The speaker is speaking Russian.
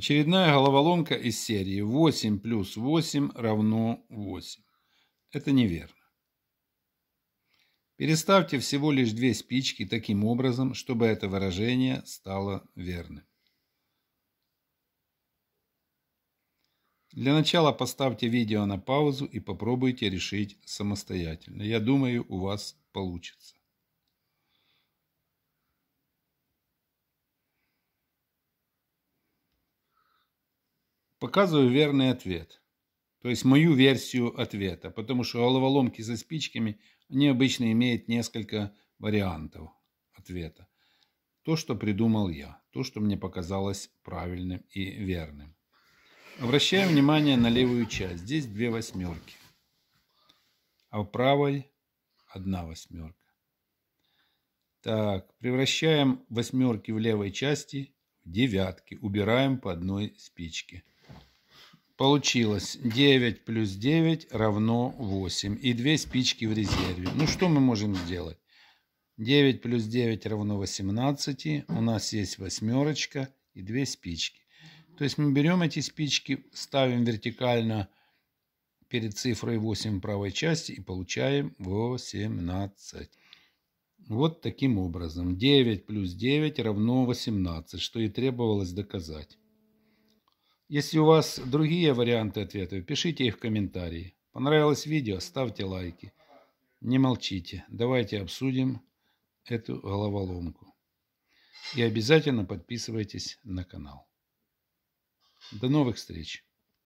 Очередная головоломка из серии 8 плюс 8 равно 8. Это неверно. Переставьте всего лишь две спички таким образом, чтобы это выражение стало верным. Для начала поставьте видео на паузу и попробуйте решить самостоятельно. Я думаю, у вас получится. Показываю верный ответ. То есть мою версию ответа, потому что головоломки со спичками, они обычно имеют несколько вариантов ответа. То, что придумал я, то, что мне показалось правильным и верным. Обращаю внимание на левую часть. Здесь две восьмерки, а в правой одна восьмерка. Так, превращаем восьмерки в левой части в девятки. Убираем по одной спичке. Получилось 9 плюс 9 равно 8. И две спички в резерве. Ну что мы можем сделать? 9 плюс 9 равно 18. У нас есть восьмерочка и две спички. То есть мы берем эти спички, ставим вертикально перед цифрой 8 в правой части и получаем 18. Вот таким образом. 9 плюс 9 равно 18, что и требовалось доказать. Если у вас другие варианты ответов, пишите их в комментарии. Понравилось видео? Ставьте лайки. Не молчите. Давайте обсудим эту головоломку. И обязательно подписывайтесь на канал. До новых встреч!